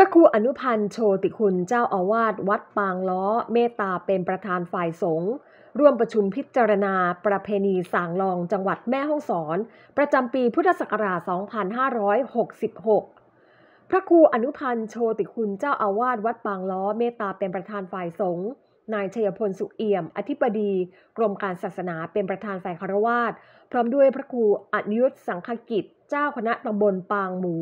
พระครูอนุพันธ์โชติคุณเจ้าอาวาสวัดปางล้อ เมตตาเป็นประธานฝ่ายสงฆ์ร่วมประชุมพิจารณาประเพณีสางลองจังหวัดแม่ฮ่องสอน ประจำปีพุทธศักราช 2566 พระครูอนุพันธ์โชติคุณเจ้าอาวาสวัดปางล้อเมตตาเป็นประธานฝ่ายสงฆ์นายชัยพลสุเอี่ยม อธิบดี กรมการศาสนาเป็นประธานฝ่ายคารวาสพร้อมด้วยพระครูอนุยศสังคกิจ เจ้าคณะตำบลปางหมู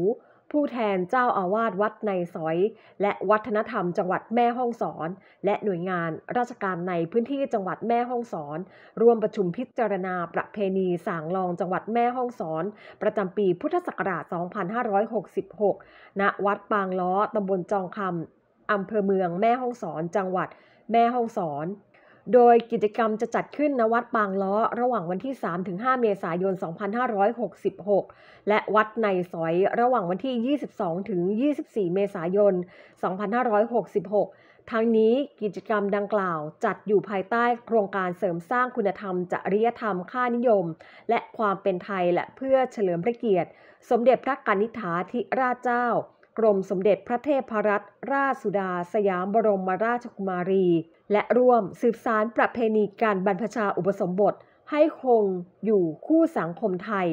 ผู้แทนเจ้าอาวาสวัดในสอยและวัฒนธรรมจังหวัดแม่ฮ่องสอนและหน่วยงานราชการในพื้นที่จังหวัดแม่ฮ่องสอนร่วมประชุมพิจารณาประเพณีสางลองจังหวัดแม่ฮ่องสอน ประจำปีพุทธศักราช 2566 ณ วัดปางล้อ ตำบลจองคำอำเภอเมืองแม่ฮ่องสอนจังหวัดแม่ฮ่องสอนโดยกิจกรรมจะจัดขึ้นณวัดปางล้อระหว่างวันที่ 3-5 เมษายน 2566 และวัดในสอยระหว่างวันที่ 22-24 เมษายน 2566 ทั้งนี้กิจกรรมดังกล่าวจัดอยู่ภายใต้โครงการเสริมสร้างคุณธรรมจริยธรรมค่านิยม และความเป็นไทยและเพื่อเฉลิมพระเกียรติ สมเด็จพระกนิษฐาธิราชเจ้ากรมสมเด็จพระเทพรัตนราชสุดาสยามบรมราชกุมารี และร่วมสืบสารประเพณีการบรรพชาอุปสมบทให้คงอยู่คู่สังคมไทย